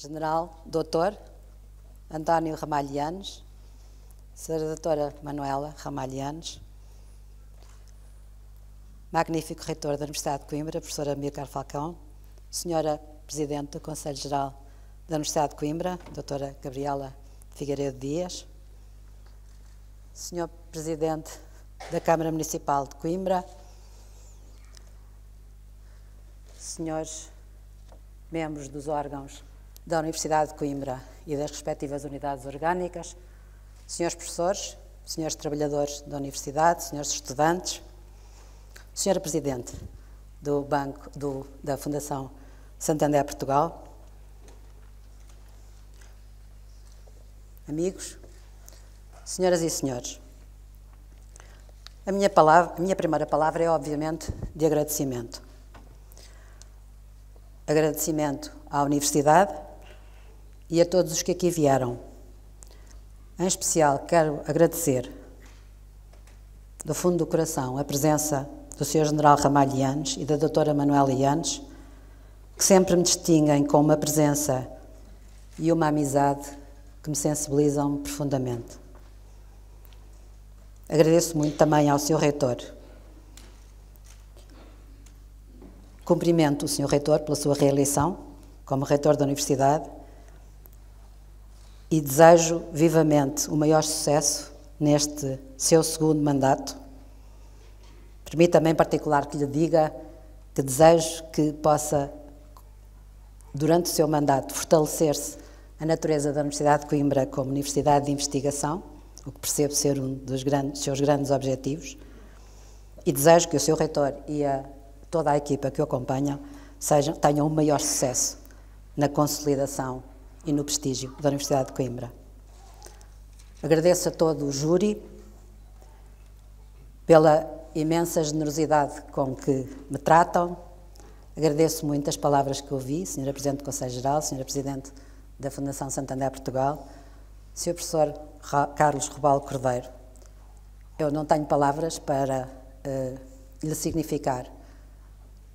General Doutor António Ramalhianes, Sra. Doutora Manuela Ramalhianes, magnífico reitor da Universidade de Coimbra, professora Mircar Falcão, senhora presidente do Conselho Geral da Universidade de Coimbra, doutora Gabriela Figueiredo Dias, senhor presidente da Câmara Municipal de Coimbra, senhores membros dos órgãos da Universidade de Coimbra e das respectivas unidades orgânicas, senhores professores, senhores trabalhadores da Universidade, senhores estudantes, senhora Presidente do Banco do, da Fundação Santander Portugal, amigos, senhoras e senhores. A minha, palavra, a minha primeira palavra é, obviamente, de agradecimento. Agradecimento à Universidade, e a todos os que aqui vieram. Em especial, quero agradecer do fundo do coração a presença do Sr. General Ramalho Yanes e da doutora Manuela Yanes, que sempre me distinguem com uma presença e uma amizade que me sensibilizam profundamente. Agradeço muito também ao Sr. Reitor. Cumprimento o Sr. Reitor pela sua reeleição como Reitor da Universidade e desejo vivamente o maior sucesso neste seu segundo mandato. Permita-me, em particular, que lhe diga que desejo que possa, durante o seu mandato, fortalecer-se a natureza da Universidade de Coimbra como Universidade de Investigação, o que percebo ser um dos grandes, seus grandes objetivos, e desejo que o seu reitor e a, toda a equipa que o acompanham sejam, tenham o maior sucesso na consolidação e no prestígio da Universidade de Coimbra. Agradeço a todo o júri pela imensa generosidade com que me tratam. Agradeço muito as palavras que ouvi, Sra. Presidente do Conselho Geral, Sra. Presidente da Fundação Santander Portugal, Sr. Professor Carlos Robalo Cordeiro. Eu não tenho palavras para uh, lhe significar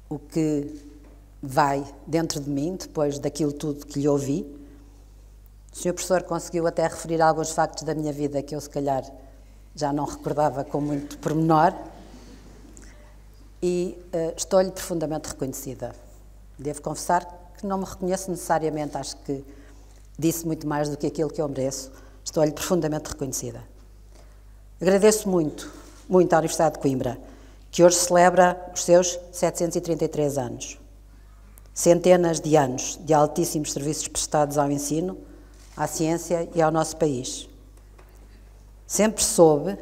o que vai dentro de mim depois daquilo tudo que lhe ouvi o senhor professor conseguiu até referir alguns factos da minha vida que eu, se calhar, já não recordava com muito pormenor. E uh, estou-lhe profundamente reconhecida. Devo confessar que não me reconheço necessariamente, acho que disse muito mais do que aquilo que eu mereço. Estou-lhe profundamente reconhecida. Agradeço muito, muito à Universidade de Coimbra, que hoje celebra os seus 733 anos. Centenas de anos de altíssimos serviços prestados ao ensino à ciência e ao nosso país. Sempre soube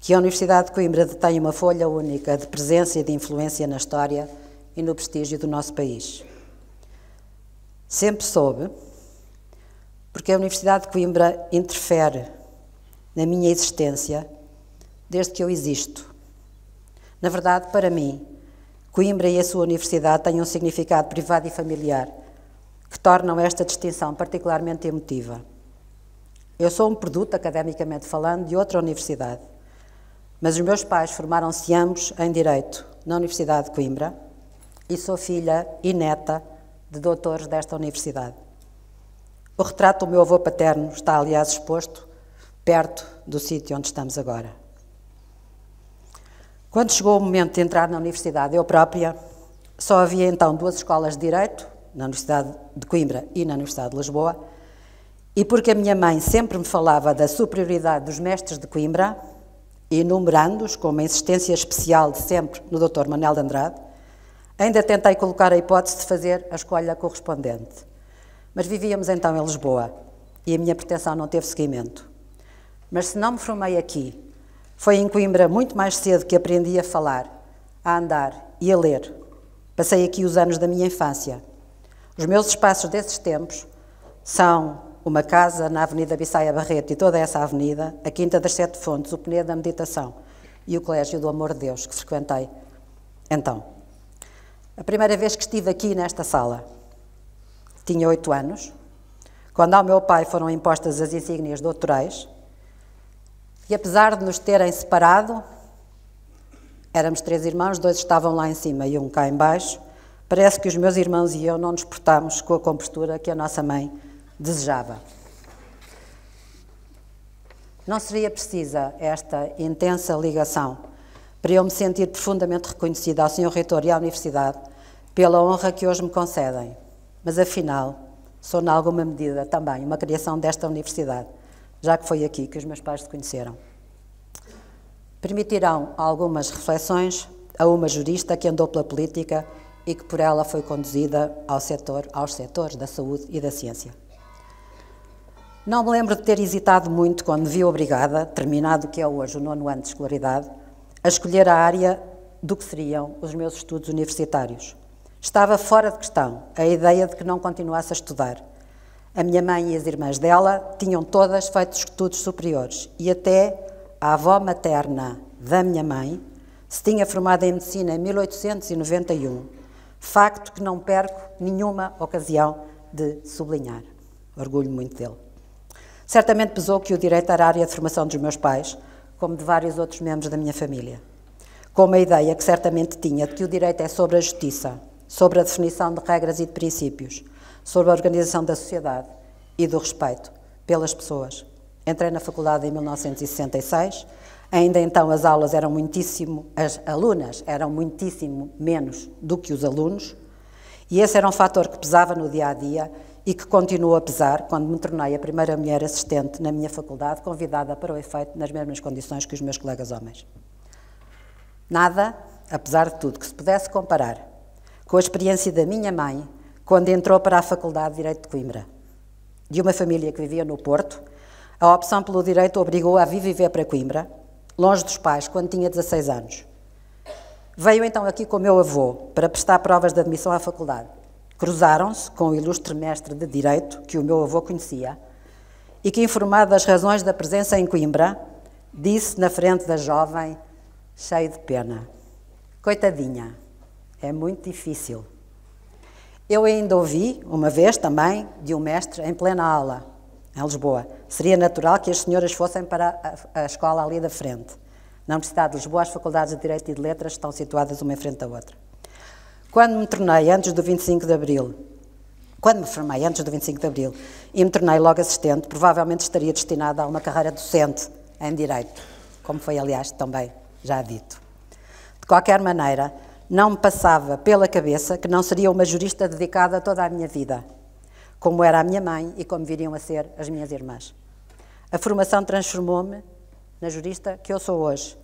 que a Universidade de Coimbra detém uma folha única de presença e de influência na história e no prestígio do nosso país. Sempre soube, porque a Universidade de Coimbra interfere na minha existência desde que eu existo. Na verdade, para mim, Coimbra e a sua universidade têm um significado privado e familiar que tornam esta distinção particularmente emotiva. Eu sou um produto, academicamente falando, de outra universidade, mas os meus pais formaram-se ambos em Direito na Universidade de Coimbra e sou filha e neta de doutores desta universidade. O retrato do meu avô paterno está, aliás, exposto perto do sítio onde estamos agora. Quando chegou o momento de entrar na universidade, eu própria, só havia então duas escolas de Direito na Universidade de Coimbra e na Universidade de Lisboa, e porque a minha mãe sempre me falava da superioridade dos mestres de Coimbra, enumerando-os com uma insistência especial de sempre no Dr. Manuel de Andrade, ainda tentei colocar a hipótese de fazer a escolha correspondente. Mas vivíamos então em Lisboa e a minha pretensão não teve seguimento. Mas se não me formei aqui, foi em Coimbra muito mais cedo que aprendi a falar, a andar e a ler. Passei aqui os anos da minha infância os meus espaços desses tempos são uma casa na Avenida Bissaia Barreto e toda essa avenida, a Quinta das Sete Fontes, o Penedo da Meditação e o Colégio do Amor de Deus, que frequentei. Então, a primeira vez que estive aqui nesta sala, tinha oito anos, quando ao meu pai foram impostas as insígnias doutorais, e apesar de nos terem separado, éramos três irmãos, dois estavam lá em cima e um cá em baixo, Parece que os meus irmãos e eu não nos portamos com a compostura que a nossa mãe desejava. Não seria precisa esta intensa ligação para eu me sentir profundamente reconhecida ao Sr. Reitor e à Universidade pela honra que hoje me concedem, mas afinal sou, em alguma medida, também uma criação desta Universidade, já que foi aqui que os meus pais se conheceram. Permitirão algumas reflexões a uma jurista que andou pela política e que por ela foi conduzida ao setor, aos setores da saúde e da ciência. Não me lembro de ter hesitado muito quando me vi obrigada, terminado o que é hoje o nono ano de escolaridade, a escolher a área do que seriam os meus estudos universitários. Estava fora de questão a ideia de que não continuasse a estudar. A minha mãe e as irmãs dela tinham todas feito estudos superiores e até a avó materna da minha mãe se tinha formado em medicina em 1891 Facto que não perco nenhuma ocasião de sublinhar. Orgulho muito dele. Certamente pesou que o direito era a área de formação dos meus pais, como de vários outros membros da minha família. com a ideia que certamente tinha de que o direito é sobre a justiça, sobre a definição de regras e de princípios, sobre a organização da sociedade e do respeito pelas pessoas. Entrei na faculdade em 1966, Ainda então as aulas eram muitíssimo, as alunas eram muitíssimo menos do que os alunos, e esse era um fator que pesava no dia a dia e que continuou a pesar quando me tornei a primeira mulher assistente na minha faculdade, convidada para o efeito nas mesmas condições que os meus colegas homens. Nada, apesar de tudo, que se pudesse comparar com a experiência da minha mãe quando entrou para a Faculdade de Direito de Coimbra. De uma família que vivia no Porto, a opção pelo direito obrigou-a a viver para Coimbra longe dos pais, quando tinha 16 anos. Veio então aqui com o meu avô para prestar provas de admissão à faculdade. Cruzaram-se com o ilustre mestre de Direito, que o meu avô conhecia, e que, informado das razões da presença em Coimbra, disse na frente da jovem, cheio de pena: Coitadinha, é muito difícil. Eu ainda ouvi, uma vez também, de um mestre em plena aula: em Lisboa. Seria natural que as senhoras fossem para a, a escola ali da frente. Na Universidade de Lisboa, as faculdades de Direito e de Letras estão situadas uma em frente à outra. Quando me tornei, antes do 25 de Abril, quando me formei, antes do 25 de Abril, e me tornei logo assistente, provavelmente estaria destinada a uma carreira docente em Direito, como foi, aliás, também já dito. De qualquer maneira, não me passava pela cabeça que não seria uma jurista dedicada toda a minha vida como era a minha mãe e como viriam a ser as minhas irmãs. A formação transformou-me na jurista que eu sou hoje.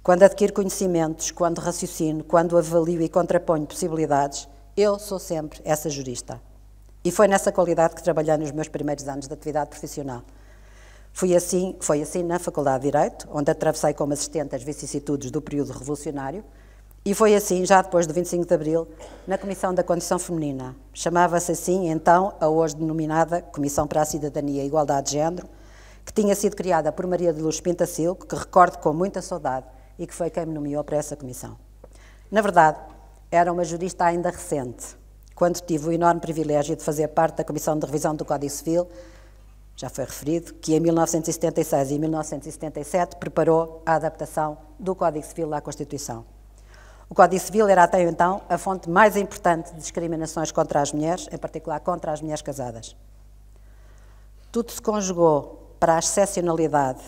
Quando adquiro conhecimentos, quando raciocino, quando avalio e contraponho possibilidades, eu sou sempre essa jurista. E foi nessa qualidade que trabalhei nos meus primeiros anos de atividade profissional. Fui assim, foi assim na Faculdade de Direito, onde atravessei como assistente as vicissitudes do período revolucionário, e foi assim, já depois do 25 de Abril, na Comissão da Condição Feminina. Chamava-se assim, então, a hoje denominada Comissão para a Cidadania e Igualdade de Género, que tinha sido criada por Maria de Luz Pintacil, que recordo com muita saudade e que foi quem me nomeou para essa comissão. Na verdade, era uma jurista ainda recente, quando tive o enorme privilégio de fazer parte da Comissão de Revisão do Código Civil, já foi referido, que em 1976 e 1977 preparou a adaptação do Código Civil à Constituição. O Código Civil era até então a fonte mais importante de discriminações contra as mulheres, em particular contra as mulheres casadas. Tudo se conjugou para a excepcionalidade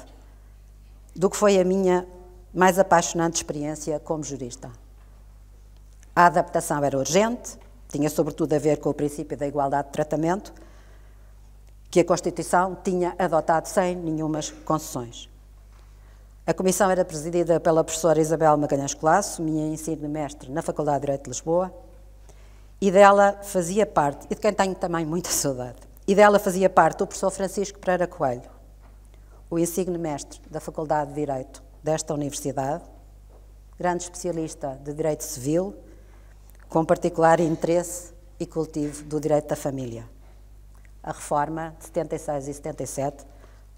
do que foi a minha mais apaixonante experiência como jurista. A adaptação era urgente, tinha sobretudo a ver com o princípio da igualdade de tratamento, que a Constituição tinha adotado sem nenhumas concessões. A comissão era presidida pela professora Isabel Magalhães Colasso, minha ensino-mestre na Faculdade de Direito de Lisboa, e dela fazia parte, e de quem tenho também muita saudade, e dela fazia parte o professor Francisco Pereira Coelho, o insigne-mestre da Faculdade de Direito desta universidade, grande especialista de Direito Civil, com particular interesse e cultivo do Direito da Família. A reforma de 76 e 77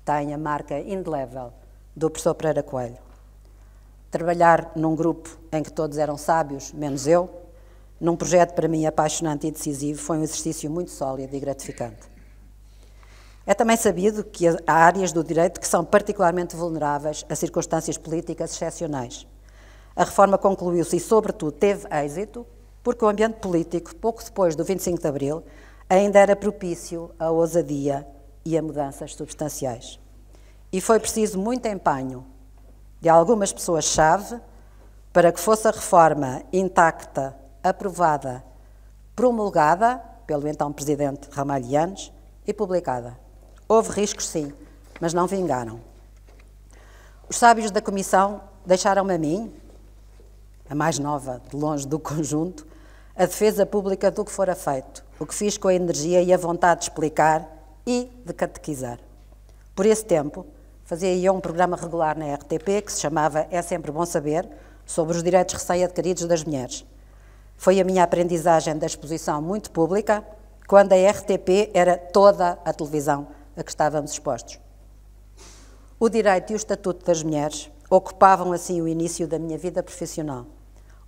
tem a marca indelével do professor Pereira Coelho. Trabalhar num grupo em que todos eram sábios, menos eu, num projeto para mim apaixonante e decisivo, foi um exercício muito sólido e gratificante. É também sabido que há áreas do direito que são particularmente vulneráveis a circunstâncias políticas excepcionais. A reforma concluiu-se e, sobretudo, teve êxito porque o ambiente político, pouco depois do 25 de Abril, ainda era propício à ousadia e a mudanças substanciais. E foi preciso muito empenho de algumas pessoas-chave para que fosse a reforma intacta, aprovada, promulgada pelo então presidente Ramalhianes e publicada. Houve riscos, sim, mas não vingaram. Os sábios da comissão deixaram-me a mim, a mais nova, de longe do conjunto, a defesa pública do que fora feito, o que fiz com a energia e a vontade de explicar e de catequizar. Por esse tempo, fazia um programa regular na RTP que se chamava É Sempre Bom Saber, sobre os direitos recém-adquiridos das mulheres. Foi a minha aprendizagem da exposição muito pública, quando a RTP era toda a televisão a que estávamos expostos. O direito e o Estatuto das Mulheres ocupavam assim o início da minha vida profissional.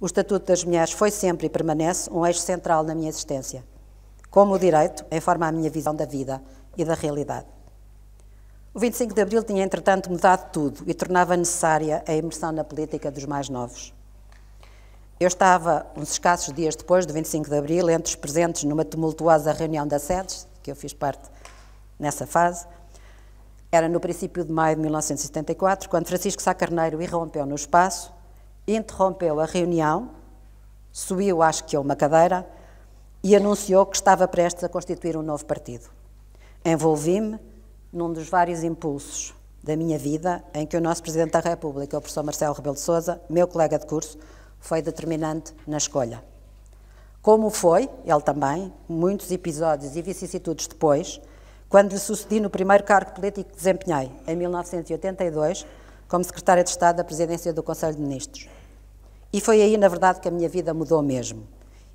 O Estatuto das Mulheres foi sempre e permanece um eixo central na minha existência. Como o direito, informa a minha visão da vida e da realidade. O 25 de Abril tinha, entretanto, mudado tudo e tornava necessária a imersão na política dos mais novos. Eu estava, uns escassos dias depois do 25 de Abril, entre os presentes numa tumultuosa reunião da SEDES, que eu fiz parte nessa fase. Era no princípio de maio de 1974, quando Francisco Sá Carneiro irrompeu no espaço, interrompeu a reunião, subiu, acho que, a uma cadeira e anunciou que estava prestes a constituir um novo partido. Envolvi-me num dos vários impulsos da minha vida em que o nosso Presidente da República, o professor Marcelo Rebelo de Sousa, meu colega de curso, foi determinante na escolha. Como foi, ele também, muitos episódios e vicissitudes depois, quando lhe sucedi no primeiro cargo político que desempenhei, em 1982, como Secretária de Estado da Presidência do Conselho de Ministros. E foi aí, na verdade, que a minha vida mudou mesmo.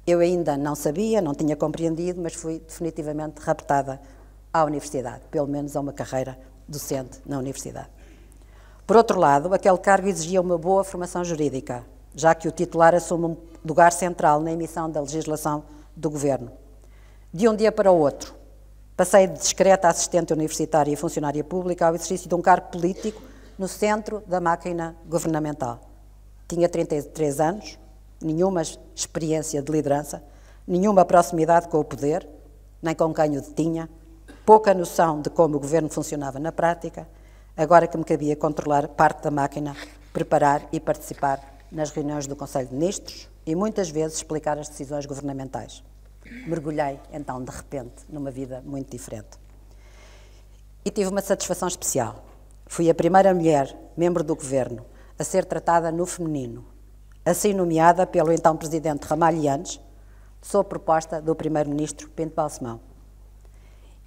Eu ainda não sabia, não tinha compreendido, mas fui definitivamente raptada à universidade, pelo menos a uma carreira docente na universidade. Por outro lado, aquele cargo exigia uma boa formação jurídica, já que o titular assume um lugar central na emissão da legislação do governo. De um dia para o outro, passei de discreta assistente universitária e funcionária pública ao exercício de um cargo político no centro da máquina governamental. Tinha 33 anos, nenhuma experiência de liderança, nenhuma proximidade com o poder, nem com quem o detinha, pouca noção de como o governo funcionava na prática, agora que me cabia controlar parte da máquina, preparar e participar nas reuniões do Conselho de Ministros e muitas vezes explicar as decisões governamentais. Mergulhei, então, de repente, numa vida muito diferente. E tive uma satisfação especial. Fui a primeira mulher, membro do governo, a ser tratada no feminino. Assim nomeada pelo então presidente Ramalho Yanes, sob proposta do primeiro-ministro Pinto Balsemão.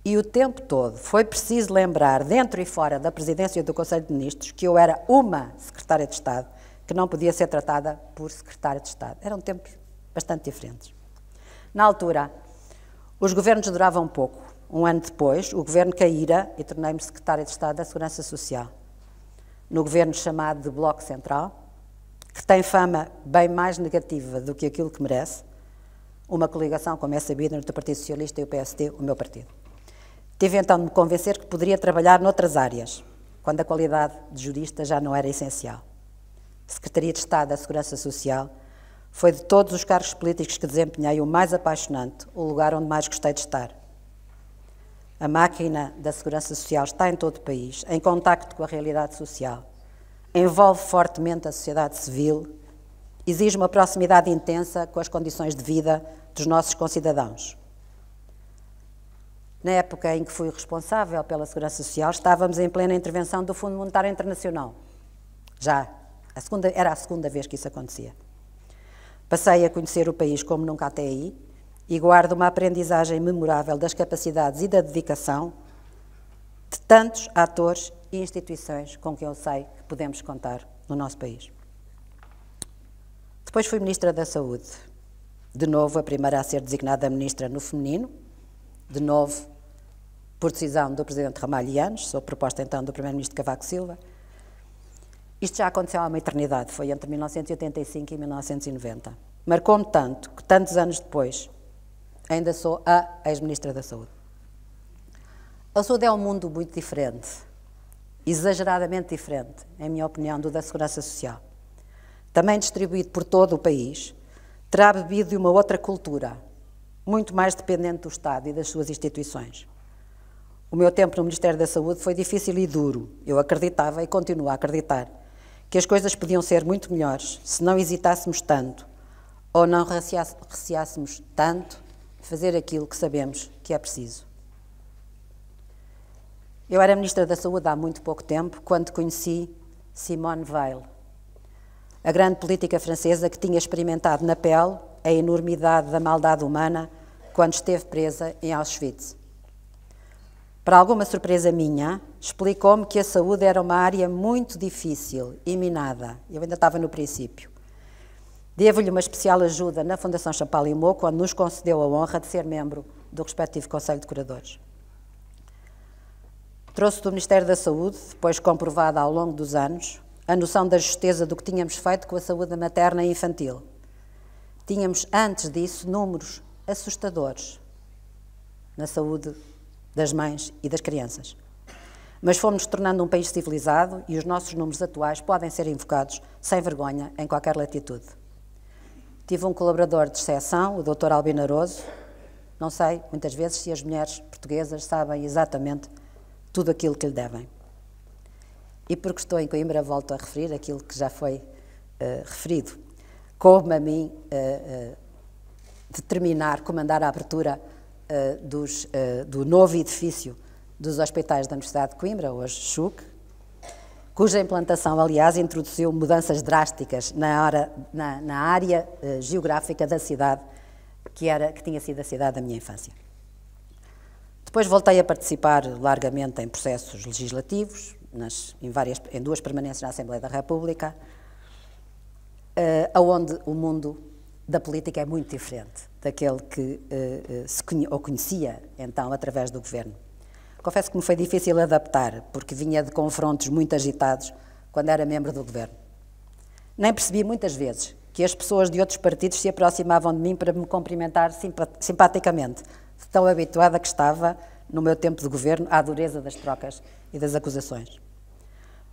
E o tempo todo foi preciso lembrar, dentro e fora da presidência do Conselho de Ministros, que eu era uma secretária de Estado que não podia ser tratada por secretária de Estado. Eram tempos bastante diferentes. Na altura, os governos duravam pouco. Um ano depois, o governo caíra e tornei-me secretária de Estado da Segurança Social, no governo chamado de Bloco Central, que tem fama bem mais negativa do que aquilo que merece, uma coligação, como é sabido, entre o Partido Socialista e o PSD, o meu partido. Tive então de me convencer que poderia trabalhar noutras áreas, quando a qualidade de jurista já não era essencial. Secretaria de Estado da Segurança Social foi de todos os cargos políticos que desempenhei o mais apaixonante, o lugar onde mais gostei de estar. A máquina da Segurança Social está em todo o país, em contacto com a realidade social, envolve fortemente a sociedade civil, exige uma proximidade intensa com as condições de vida dos nossos concidadãos na época em que fui responsável pela Segurança Social, estávamos em plena intervenção do Fundo Monetário Internacional. Já. A segunda, era a segunda vez que isso acontecia. Passei a conhecer o país como nunca até aí e guardo uma aprendizagem memorável das capacidades e da dedicação de tantos atores e instituições com quem eu sei que podemos contar no nosso país. Depois fui Ministra da Saúde, de novo a primeira a ser designada Ministra no Feminino, de novo, por decisão do Presidente Ramalho Yanes, sob proposta então do Primeiro-Ministro Cavaco Silva. Isto já aconteceu há uma eternidade, foi entre 1985 e 1990. Marcou-me tanto que, tantos anos depois, ainda sou a ex-Ministra da Saúde. A saúde é um mundo muito diferente, exageradamente diferente, em minha opinião, do da Segurança Social. Também distribuído por todo o país, terá bebido de uma outra cultura, muito mais dependente do Estado e das suas instituições. O meu tempo no Ministério da Saúde foi difícil e duro. Eu acreditava e continuo a acreditar que as coisas podiam ser muito melhores se não hesitássemos tanto ou não receássemos tanto fazer aquilo que sabemos que é preciso. Eu era Ministra da Saúde há muito pouco tempo quando conheci Simone Weil, a grande política francesa que tinha experimentado na pele a enormidade da maldade humana quando esteve presa em Auschwitz. Para alguma surpresa minha, explicou-me que a saúde era uma área muito difícil e minada. Eu ainda estava no princípio. Devo-lhe uma especial ajuda na Fundação Champalimau quando nos concedeu a honra de ser membro do respectivo Conselho de Curadores. Trouxe do Ministério da Saúde, depois comprovada ao longo dos anos, a noção da justeza do que tínhamos feito com a saúde materna e infantil. Tínhamos antes disso números assustadores na saúde das mães e das crianças. Mas fomos tornando um país civilizado e os nossos números atuais podem ser invocados sem vergonha em qualquer latitude. Tive um colaborador de exceção, o Dr. Albino Aroso. Não sei, muitas vezes, se as mulheres portuguesas sabem exatamente tudo aquilo que lhe devem. E porque estou em Coimbra, volto a referir aquilo que já foi uh, referido como a mim uh, uh, determinar, comandar a abertura uh, dos, do novo edifício dos hospitais da Universidade de Coimbra, hoje CHUC, cuja implantação, aliás, introduziu mudanças drásticas na, hora, na, na área geográfica da cidade, que, era, que tinha sido a cidade da minha infância. Depois voltei a participar largamente em processos legislativos, nas, em, várias, em duas permanências na Assembleia da República, uh, eh, onde o mundo da política é muito diferente daquele que uh, se conhe ou conhecia então através do governo. Confesso que me foi difícil adaptar, porque vinha de confrontos muito agitados quando era membro do governo. Nem percebi muitas vezes que as pessoas de outros partidos se aproximavam de mim para me cumprimentar simpaticamente, tão habituada que estava, no meu tempo de governo, à dureza das trocas e das acusações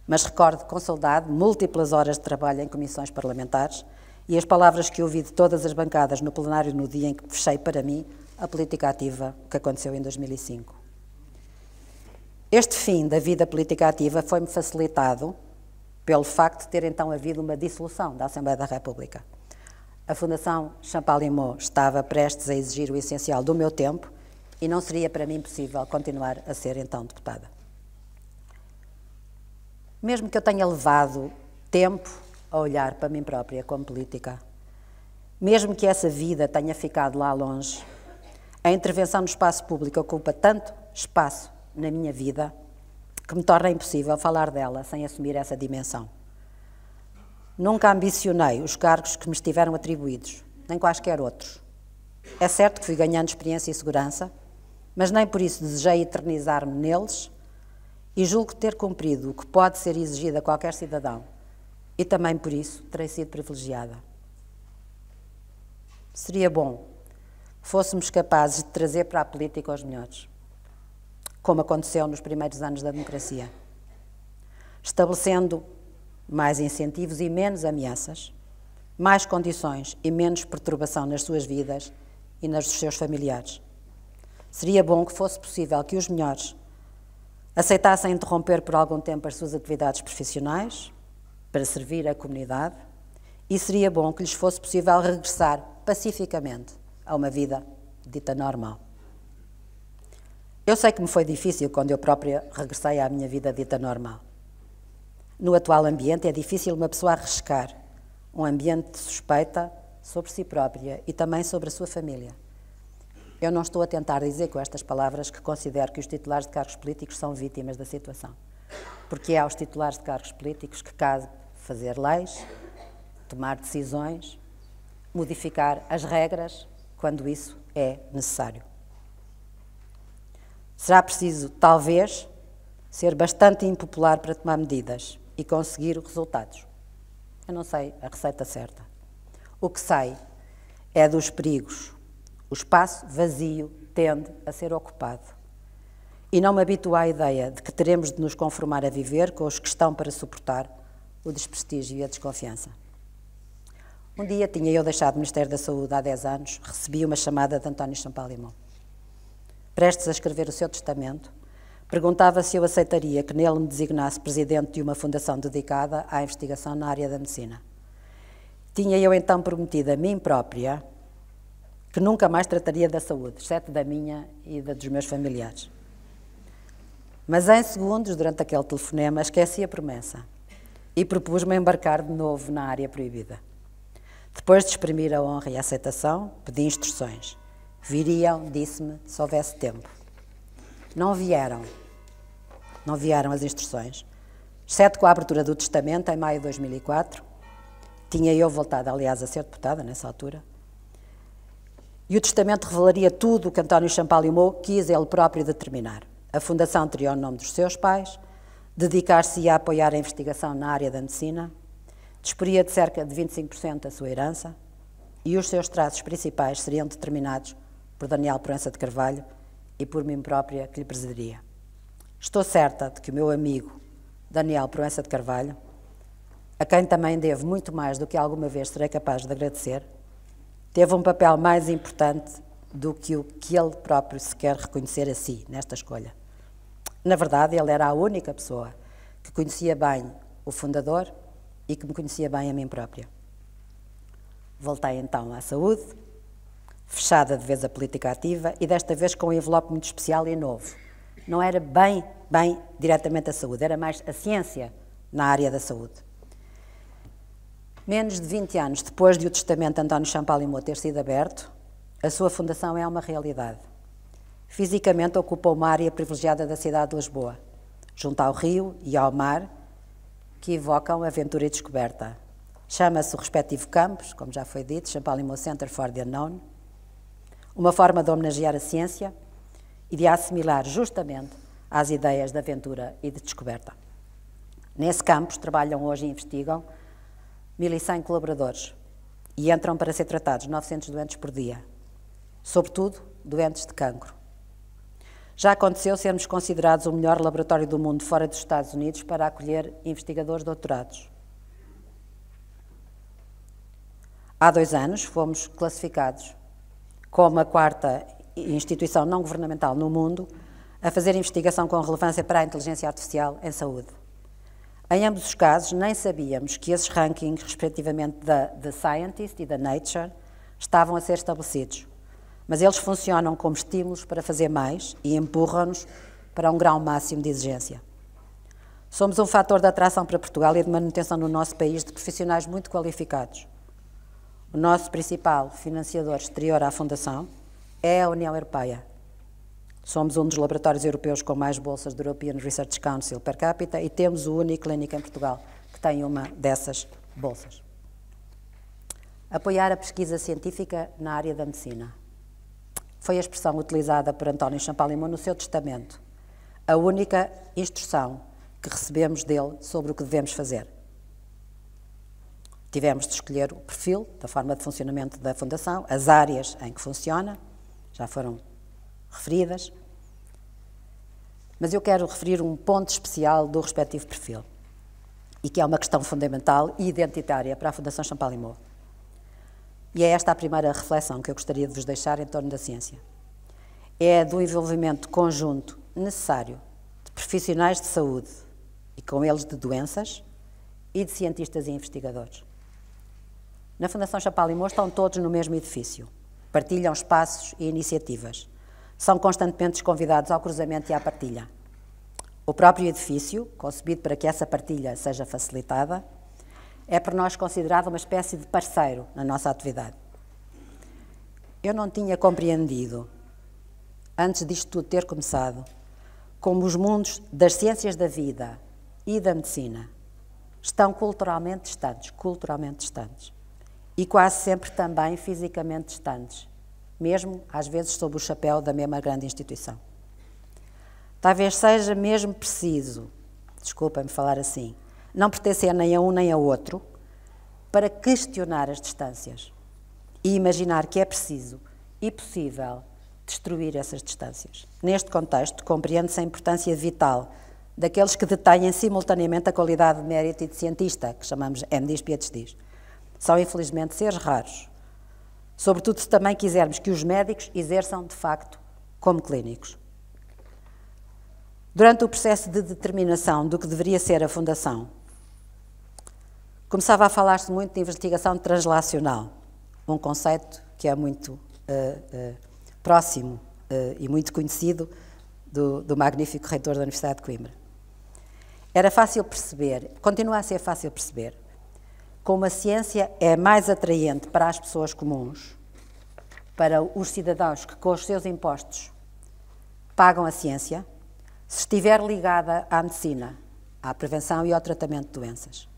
mas recordo com saudade múltiplas horas de trabalho em comissões parlamentares e as palavras que ouvi de todas as bancadas no plenário no dia em que fechei para mim a política ativa que aconteceu em 2005. Este fim da vida política ativa foi-me facilitado pelo facto de ter então havido uma dissolução da Assembleia da República. A Fundação Champalimau estava prestes a exigir o essencial do meu tempo e não seria para mim possível continuar a ser então deputada mesmo que eu tenha levado tempo a olhar para mim própria como política, mesmo que essa vida tenha ficado lá longe, a intervenção no espaço público ocupa tanto espaço na minha vida que me torna impossível falar dela sem assumir essa dimensão. Nunca ambicionei os cargos que me estiveram atribuídos, nem quaisquer outros. É certo que fui ganhando experiência e segurança, mas nem por isso desejei eternizar-me neles e julgo ter cumprido o que pode ser exigido a qualquer cidadão e também por isso terei sido privilegiada. Seria bom fôssemos capazes de trazer para a política os melhores, como aconteceu nos primeiros anos da democracia, estabelecendo mais incentivos e menos ameaças, mais condições e menos perturbação nas suas vidas e nas dos seus familiares. Seria bom que fosse possível que os melhores aceitassem interromper por algum tempo as suas atividades profissionais para servir a comunidade e seria bom que lhes fosse possível regressar pacificamente a uma vida dita normal. Eu sei que me foi difícil quando eu própria regressei à minha vida dita normal. No atual ambiente é difícil uma pessoa arriscar um ambiente de suspeita sobre si própria e também sobre a sua família. Eu não estou a tentar dizer com estas palavras que considero que os titulares de cargos políticos são vítimas da situação. Porque é aos titulares de cargos políticos que cabe fazer leis, tomar decisões, modificar as regras quando isso é necessário. Será preciso, talvez, ser bastante impopular para tomar medidas e conseguir resultados. Eu não sei a receita certa. O que sei é dos perigos o espaço vazio tende a ser ocupado. E não me habituo à ideia de que teremos de nos conformar a viver com os que estão para suportar o desprestígio e a desconfiança. Um dia tinha eu deixado o Ministério da Saúde há 10 anos, recebi uma chamada de António Champalimão. Prestes a escrever o seu testamento, perguntava se eu aceitaria que nele me designasse presidente de uma fundação dedicada à investigação na área da medicina. Tinha eu então prometido a mim própria que nunca mais trataria da saúde, exceto da minha e da dos meus familiares. Mas em segundos, durante aquele telefonema, esqueci a promessa e propus-me embarcar de novo na área proibida. Depois de exprimir a honra e a aceitação, pedi instruções. Viriam, disse-me, se houvesse tempo. Não vieram. Não vieram as instruções. Exceto com a abertura do testamento, em maio de 2004, tinha eu voltado, aliás, a ser deputada nessa altura, e o testamento revelaria tudo o que António Champalimau quis ele próprio determinar. A fundação teria o nome dos seus pais, dedicar-se a apoiar a investigação na área da medicina, disporia de cerca de 25% da sua herança e os seus traços principais seriam determinados por Daniel Proença de Carvalho e por mim própria que lhe presidiria. Estou certa de que o meu amigo Daniel Proença de Carvalho, a quem também devo muito mais do que alguma vez serei capaz de agradecer, teve um papel mais importante do que o que ele próprio se quer reconhecer a si nesta escolha. Na verdade, ele era a única pessoa que conhecia bem o fundador e que me conhecia bem a mim própria. Voltei então à saúde, fechada de vez a política ativa e desta vez com um envelope muito especial e novo. Não era bem, bem diretamente a saúde, era mais a ciência na área da saúde. Menos de 20 anos depois de o testamento de António Champalimau ter sido aberto, a sua fundação é uma realidade. Fisicamente ocupa uma área privilegiada da cidade de Lisboa, junto ao rio e ao mar, que evocam aventura e descoberta. Chama-se o respectivo campus, como já foi dito, Champalimau Center for the Unknown, uma forma de homenagear a ciência e de a assimilar justamente às ideias de aventura e de descoberta. Nesse campus trabalham hoje e investigam 1.100 colaboradores e entram para ser tratados 900 doentes por dia, sobretudo doentes de cancro. Já aconteceu sermos considerados o melhor laboratório do mundo fora dos Estados Unidos para acolher investigadores doutorados. Há dois anos fomos classificados como a quarta instituição não governamental no mundo a fazer investigação com relevância para a inteligência artificial em saúde. Em ambos os casos, nem sabíamos que esses rankings, respectivamente da The Scientist e da Nature, estavam a ser estabelecidos. Mas eles funcionam como estímulos para fazer mais e empurram-nos para um grau máximo de exigência. Somos um fator de atração para Portugal e de manutenção no nosso país de profissionais muito qualificados. O nosso principal financiador exterior à Fundação é a União Europeia Somos um dos laboratórios europeus com mais bolsas do European Research Council per capita e temos o único clínica em Portugal que tem uma dessas bolsas. Apoiar a pesquisa científica na área da medicina. Foi a expressão utilizada por António Champalimau no seu testamento. A única instrução que recebemos dele sobre o que devemos fazer. Tivemos de escolher o perfil, da forma de funcionamento da Fundação, as áreas em que funciona, já foram referidas, mas eu quero referir um ponto especial do respectivo perfil e que é uma questão fundamental e identitária para a Fundação Champalimau. E é esta a primeira reflexão que eu gostaria de vos deixar em torno da ciência. É do envolvimento conjunto necessário de profissionais de saúde e com eles de doenças e de cientistas e investigadores. Na Fundação Champalimau estão todos no mesmo edifício, partilham espaços e iniciativas são constantemente convidados ao cruzamento e à partilha. O próprio edifício, concebido para que essa partilha seja facilitada, é por nós considerado uma espécie de parceiro na nossa atividade. Eu não tinha compreendido, antes disto tudo ter começado, como os mundos das ciências da vida e da medicina estão culturalmente distantes, culturalmente distantes, e quase sempre também fisicamente distantes, mesmo às vezes sob o chapéu da mesma grande instituição. Talvez seja mesmo preciso, desculpem me falar assim, não pertencer nem a um nem a outro, para questionar as distâncias e imaginar que é preciso e possível destruir essas distâncias. Neste contexto, compreende-se a importância vital daqueles que detêm simultaneamente a qualidade de mérito e de cientista, que chamamos MDs PhDs. São, infelizmente, seres raros, sobretudo se também quisermos que os médicos exerçam de facto como clínicos. Durante o processo de determinação do que deveria ser a Fundação, começava a falar-se muito de investigação translacional, um conceito que é muito uh, uh, próximo uh, e muito conhecido do, do magnífico reitor da Universidade de Coimbra. Era fácil perceber, continua a ser fácil perceber, como a ciência é mais atraente para as pessoas comuns, para os cidadãos que, com os seus impostos, pagam a ciência, se estiver ligada à medicina, à prevenção e ao tratamento de doenças.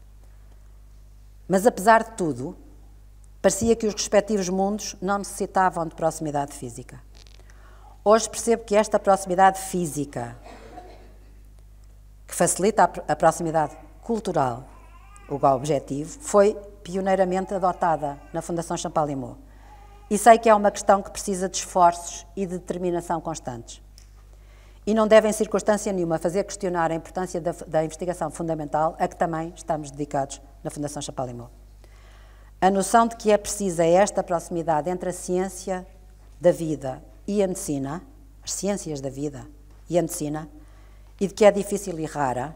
Mas, apesar de tudo, parecia que os respectivos mundos não necessitavam de proximidade física. Hoje percebo que esta proximidade física, que facilita a proximidade cultural o objetivo, foi pioneiramente adotada na Fundação Champalimau. E sei que é uma questão que precisa de esforços e de determinação constantes. E não deve, em circunstância nenhuma, fazer questionar a importância da, da investigação fundamental a que também estamos dedicados na Fundação Champalimau. A noção de que é precisa esta proximidade entre a ciência da vida e a medicina, as ciências da vida e a medicina, e de que é difícil e rara,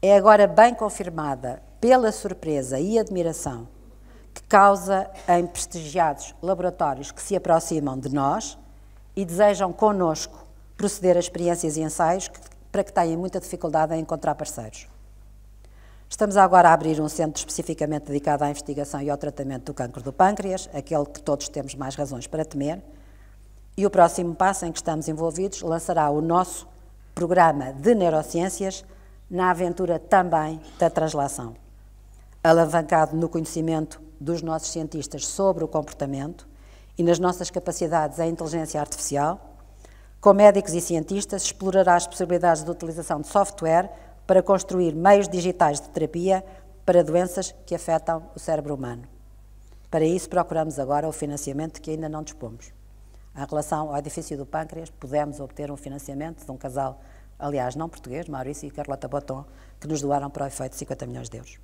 é agora bem confirmada pela surpresa e admiração que causa em prestigiados laboratórios que se aproximam de nós e desejam conosco proceder a experiências e ensaios que, para que tenham muita dificuldade em encontrar parceiros. Estamos agora a abrir um centro especificamente dedicado à investigação e ao tratamento do câncer do pâncreas, aquele que todos temos mais razões para temer, e o próximo passo em que estamos envolvidos lançará o nosso programa de neurociências na aventura também da translação alavancado no conhecimento dos nossos cientistas sobre o comportamento e nas nossas capacidades à inteligência artificial, com médicos e cientistas, explorará as possibilidades de utilização de software para construir meios digitais de terapia para doenças que afetam o cérebro humano. Para isso, procuramos agora o financiamento que ainda não dispomos. Em relação ao edifício do pâncreas, pudemos obter um financiamento de um casal, aliás, não português, Maurício e Carlota Boton, que nos doaram para o efeito 50 milhões de euros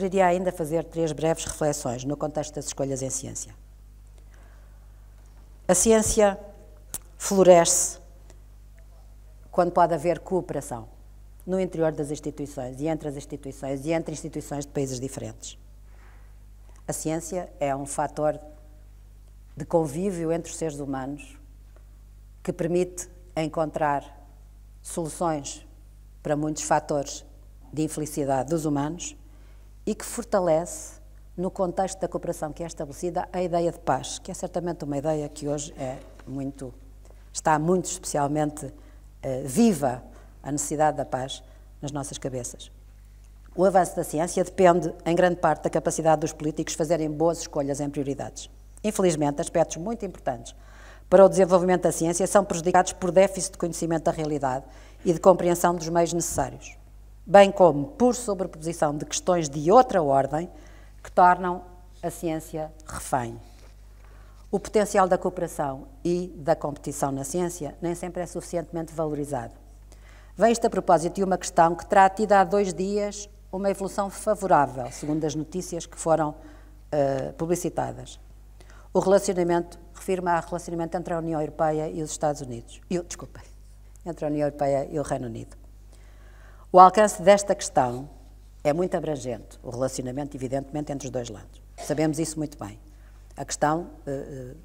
queria ainda fazer três breves reflexões no contexto das escolhas em ciência. A ciência floresce quando pode haver cooperação no interior das instituições e entre as instituições e entre instituições de países diferentes. A ciência é um fator de convívio entre os seres humanos que permite encontrar soluções para muitos fatores de infelicidade dos humanos e que fortalece, no contexto da cooperação que é estabelecida, a ideia de paz, que é certamente uma ideia que hoje é muito, está muito especialmente eh, viva a necessidade da paz nas nossas cabeças. O avanço da ciência depende, em grande parte, da capacidade dos políticos fazerem boas escolhas em prioridades. Infelizmente, aspectos muito importantes para o desenvolvimento da ciência são prejudicados por déficit de conhecimento da realidade e de compreensão dos meios necessários bem como por sobreposição de questões de outra ordem que tornam a ciência refém. O potencial da cooperação e da competição na ciência nem sempre é suficientemente valorizado. Vem isto a propósito de uma questão que terá tido há dois dias uma evolução favorável, segundo as notícias que foram uh, publicitadas. O relacionamento, refirma ao relacionamento entre a União Europeia e os Estados Unidos. Eu, desculpem, entre a União Europeia e o Reino Unido. O alcance desta questão é muito abrangente, o relacionamento, evidentemente, entre os dois lados. Sabemos isso muito bem. A questão eh, eh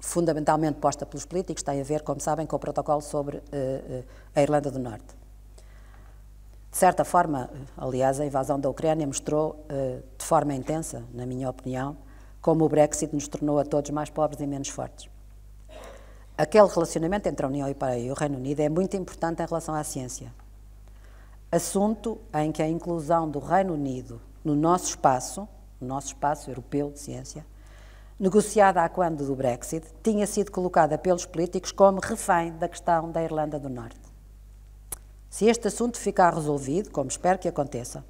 fundamentalmente posta pelos políticos tem a ver, como sabem, com o protocolo sobre eh, eh, a Irlanda do Norte. De certa forma, aliás, a invasão da Ucrânia mostrou, eh, de forma intensa, na minha opinião, como o Brexit nos tornou a todos mais pobres e menos fortes. Aquele relacionamento entre a União Europeia e o Reino Unido é muito importante em relação à ciência, assunto em que a inclusão do Reino Unido no nosso espaço, no nosso espaço europeu de ciência, negociada há quando do Brexit, tinha sido colocada pelos políticos como refém da questão da Irlanda do Norte. Se este assunto ficar resolvido, como espero que aconteça,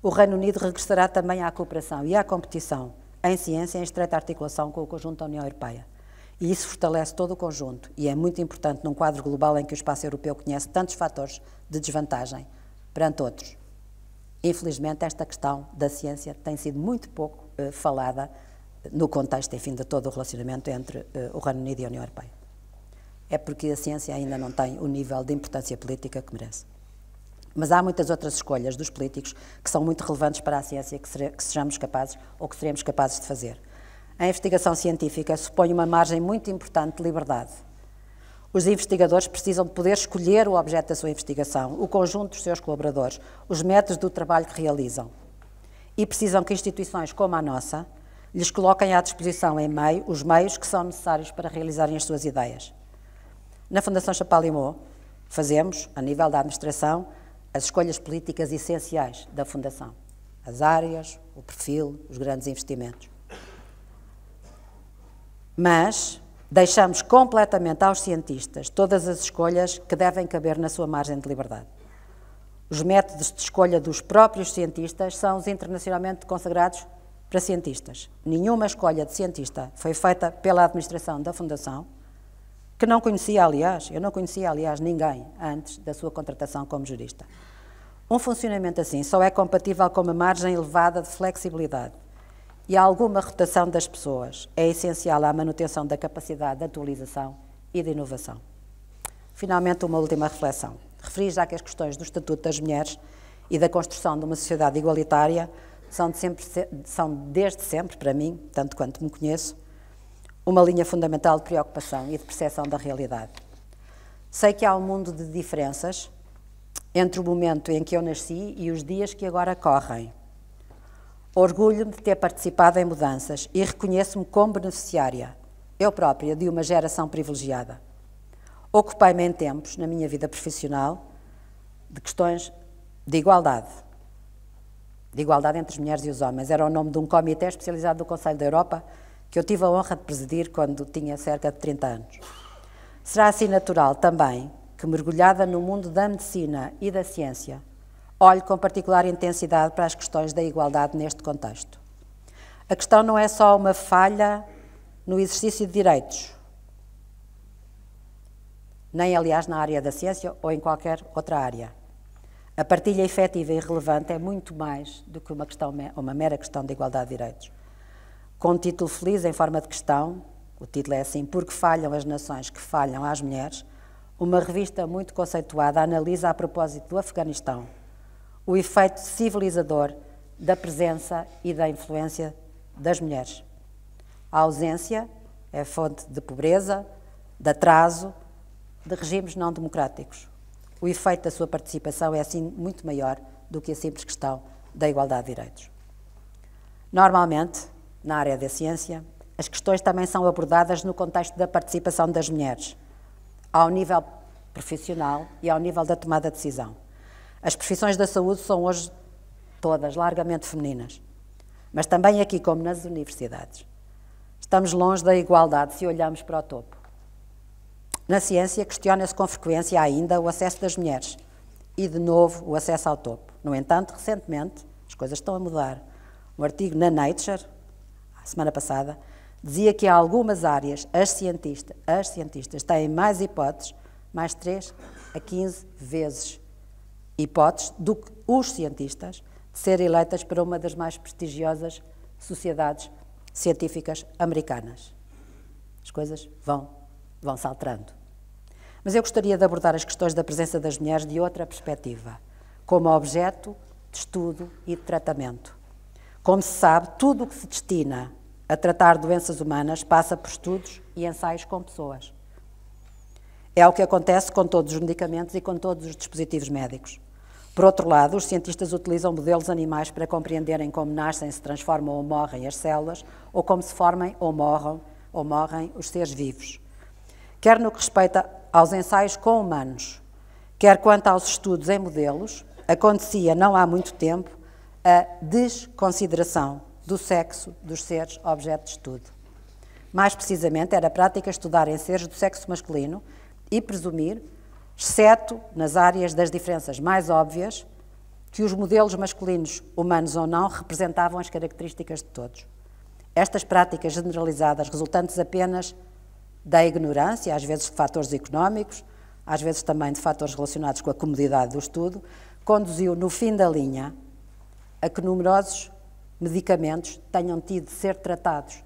o Reino Unido regressará também à cooperação e à competição em ciência em estreita articulação com o conjunto da União Europeia. E isso fortalece todo o conjunto e é muito importante num quadro global em que o espaço europeu conhece tantos fatores de desvantagem perante outros. Infelizmente, esta questão da ciência tem sido muito pouco eh, falada eh, no contexto, enfim, de todo o relacionamento entre eh, o Reino Unido e a União Europeia. É porque a ciência ainda não tem o nível de importância política que merece. Mas há muitas outras escolhas dos políticos que são muito relevantes para a ciência que, sere, que sejamos capazes ou que seremos capazes de fazer. A investigação científica supõe uma margem muito importante de liberdade os investigadores precisam de poder escolher o objeto da sua investigação, o conjunto dos seus colaboradores, os métodos do trabalho que realizam. E precisam que instituições como a nossa lhes coloquem à disposição em meio os meios que são necessários para realizarem as suas ideias. Na Fundação Chapalimau, fazemos, a nível da administração, as escolhas políticas essenciais da Fundação. As áreas, o perfil, os grandes investimentos. Mas Deixamos completamente aos cientistas todas as escolhas que devem caber na sua margem de liberdade. Os métodos de escolha dos próprios cientistas são os internacionalmente consagrados para cientistas. Nenhuma escolha de cientista foi feita pela administração da Fundação, que não conhecia, aliás, eu não conhecia, aliás, ninguém antes da sua contratação como jurista. Um funcionamento assim só é compatível com uma margem elevada de flexibilidade e a alguma rotação das pessoas. É essencial à manutenção da capacidade de atualização e de inovação. Finalmente, uma última reflexão. Referi já que as questões do Estatuto das Mulheres e da construção de uma sociedade igualitária são, de sempre, são desde sempre, para mim, tanto quanto me conheço, uma linha fundamental de preocupação e de percepção da realidade. Sei que há um mundo de diferenças entre o momento em que eu nasci e os dias que agora correm, Orgulho-me de ter participado em mudanças e reconheço-me como beneficiária, eu própria, de uma geração privilegiada. Ocupei-me em tempos, na minha vida profissional, de questões de igualdade. De igualdade entre as mulheres e os homens. Era o nome de um comitê especializado do Conselho da Europa que eu tive a honra de presidir quando tinha cerca de 30 anos. Será assim natural também que, mergulhada no mundo da medicina e da ciência, olho com particular intensidade para as questões da igualdade neste contexto. A questão não é só uma falha no exercício de direitos, nem, aliás, na área da ciência ou em qualquer outra área. A partilha efetiva e relevante é muito mais do que uma, questão, uma mera questão de igualdade de direitos. Com um título feliz em forma de questão, o título é assim: Porque falham as nações que falham às mulheres? Uma revista muito conceituada analisa a propósito do Afeganistão o efeito civilizador da presença e da influência das mulheres. A ausência é fonte de pobreza, de atraso, de regimes não democráticos. O efeito da sua participação é assim muito maior do que a simples questão da igualdade de direitos. Normalmente, na área da ciência, as questões também são abordadas no contexto da participação das mulheres, ao nível profissional e ao nível da tomada de decisão. As profissões da saúde são hoje todas largamente femininas, mas também aqui, como nas universidades. Estamos longe da igualdade se olharmos para o topo. Na ciência, questiona-se com frequência ainda o acesso das mulheres e, de novo, o acesso ao topo. No entanto, recentemente, as coisas estão a mudar. Um artigo na Nature, a semana passada, dizia que em algumas áreas as cientistas, as cientistas têm mais hipóteses, mais 3 a 15 vezes Hipóteses do que os cientistas de serem eleitas para uma das mais prestigiosas sociedades científicas americanas. As coisas vão, vão se alterando. Mas eu gostaria de abordar as questões da presença das mulheres de outra perspectiva, como objeto de estudo e de tratamento. Como se sabe, tudo o que se destina a tratar doenças humanas passa por estudos e ensaios com pessoas. É o que acontece com todos os medicamentos e com todos os dispositivos médicos. Por outro lado, os cientistas utilizam modelos animais para compreenderem como nascem, se transformam ou morrem as células, ou como se formem ou morram, ou morrem os seres vivos. Quer no que respeita aos ensaios com humanos, quer quanto aos estudos em modelos, acontecia não há muito tempo a desconsideração do sexo dos seres objeto de estudo. Mais precisamente, era prática estudar em seres do sexo masculino e presumir exceto nas áreas das diferenças mais óbvias, que os modelos masculinos, humanos ou não, representavam as características de todos. Estas práticas generalizadas, resultantes apenas da ignorância, às vezes de fatores económicos, às vezes também de fatores relacionados com a comodidade do estudo, conduziu, no fim da linha, a que numerosos medicamentos tenham tido de ser tratados,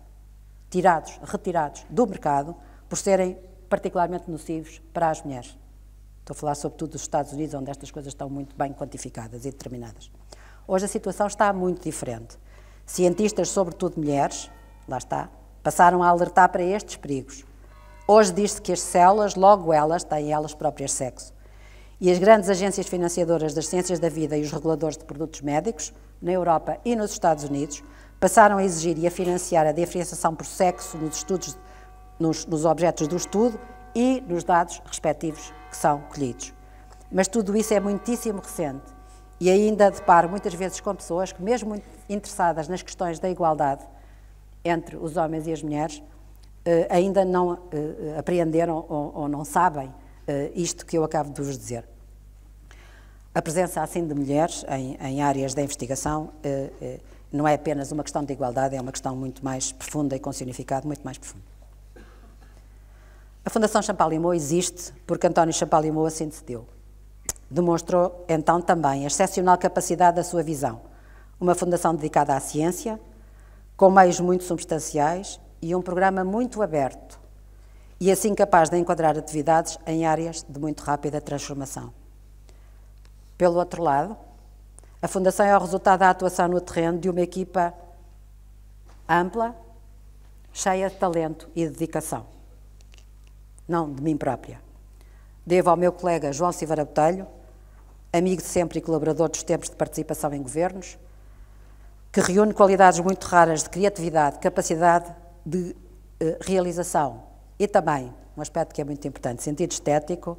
tirados, retirados do mercado, por serem particularmente nocivos para as mulheres. Estou a falar sobretudo dos Estados Unidos, onde estas coisas estão muito bem quantificadas e determinadas. Hoje a situação está muito diferente. Cientistas, sobretudo mulheres, lá está, passaram a alertar para estes perigos. Hoje diz-se que as células, logo elas, têm elas próprias sexo. E as grandes agências financiadoras das ciências da vida e os reguladores de produtos médicos, na Europa e nos Estados Unidos, passaram a exigir e a financiar a diferenciação por sexo nos estudos, nos, nos objetos do estudo e nos dados respectivos que são colhidos. Mas tudo isso é muitíssimo recente e ainda deparo muitas vezes com pessoas que, mesmo interessadas nas questões da igualdade entre os homens e as mulheres, eh, ainda não eh, apreenderam ou não sabem eh, isto que eu acabo de vos dizer. A presença assim de mulheres em, em áreas da investigação não é apenas uma questão de igualdade, é uma questão muito mais profunda e com significado muito mais profundo. A Fundação Champalimau existe porque António Champalimau assim decidiu. Demonstrou, então, também a excepcional capacidade da sua visão. Uma fundação dedicada à ciência, com meios muito substanciais e um programa muito aberto, e assim capaz de enquadrar atividades em áreas de muito rápida transformação. Pelo outro lado, a Fundação é o resultado da atuação no terreno de uma equipa ampla, cheia de talento e dedicação não de mim própria. Devo ao meu colega João Silveira Botelho, amigo de sempre e colaborador dos tempos de participação em governos, que reúne qualidades muito raras de criatividade, capacidade de eh, realização e também, um aspecto que é muito importante, sentido estético,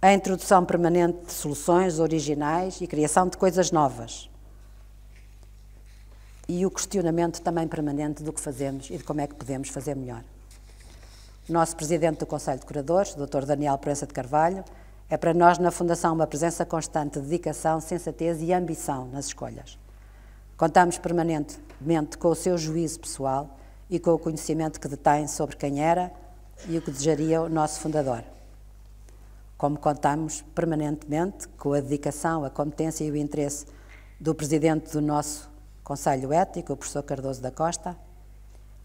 a introdução permanente de soluções originais e criação de coisas novas. E o questionamento também permanente do que fazemos e de como é que podemos fazer melhor nosso presidente do Conselho de Curadores, Dr. Daniel Proença de Carvalho, é para nós na Fundação uma presença constante de dedicação, sensatez e ambição nas escolhas. Contamos permanentemente com o seu juízo pessoal e com o conhecimento que detém sobre quem era e o que desejaria o nosso fundador. Como contamos permanentemente com a dedicação, a competência e o interesse do presidente do nosso Conselho Ético, o professor Cardoso da Costa,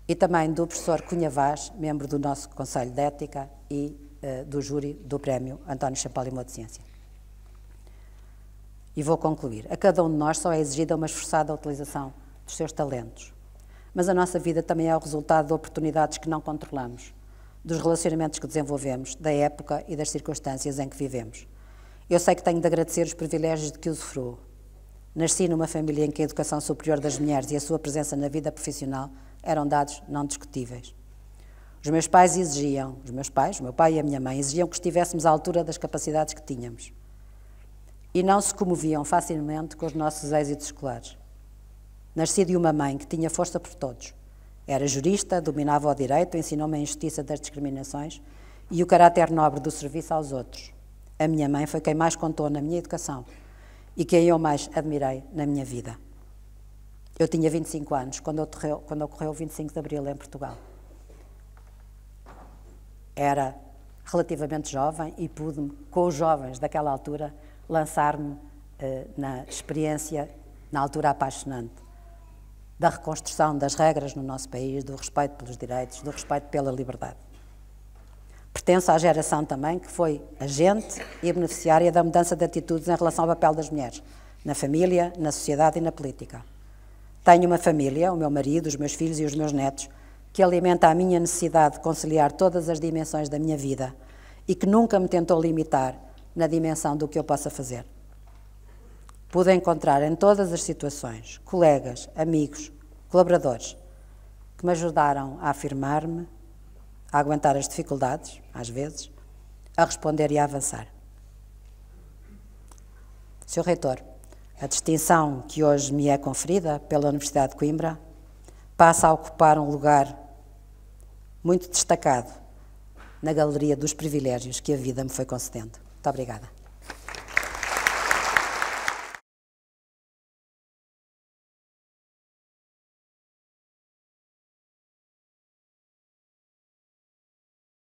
e também do professor Cunha Vaz, membro do nosso Conselho de Ética e uh, do júri do Prémio António Champalimau de Ciência. E vou concluir. A cada um de nós só é exigida uma esforçada utilização dos seus talentos. Mas a nossa vida também é o resultado de oportunidades que não controlamos, dos relacionamentos que desenvolvemos, da época e das circunstâncias em que vivemos. Eu sei que tenho de agradecer os privilégios de que usufruo. Nasci numa família em que a educação superior das mulheres e a sua presença na vida profissional eram dados não discutíveis. Os meus pais exigiam, os meus pais, o meu pai e a minha mãe, exigiam que estivéssemos à altura das capacidades que tínhamos. E não se comoviam facilmente com os nossos êxitos escolares. Nasci de uma mãe que tinha força por todos. Era jurista, dominava o direito, ensinou-me a injustiça das discriminações e o caráter nobre do serviço aos outros. A minha mãe foi quem mais contou na minha educação e quem eu mais admirei na minha vida. Eu tinha 25 anos quando ocorreu, quando ocorreu o 25 de Abril em Portugal. Era relativamente jovem e pude, com os jovens daquela altura, lançar-me eh, na experiência, na altura apaixonante, da reconstrução das regras no nosso país, do respeito pelos direitos, do respeito pela liberdade. Pertenço à geração também que foi agente e beneficiária da mudança de atitudes em relação ao papel das mulheres, na família, na sociedade e na política. Tenho uma família, o meu marido, os meus filhos e os meus netos, que alimenta a minha necessidade de conciliar todas as dimensões da minha vida e que nunca me tentou limitar na dimensão do que eu possa fazer. Pude encontrar em todas as situações colegas, amigos, colaboradores que me ajudaram a afirmar-me, a aguentar as dificuldades, às vezes, a responder e a avançar. Sr. Reitor, a distinção que hoje me é conferida pela Universidade de Coimbra passa a ocupar um lugar muito destacado na galeria dos privilégios que a vida me foi concedendo. Muito obrigada.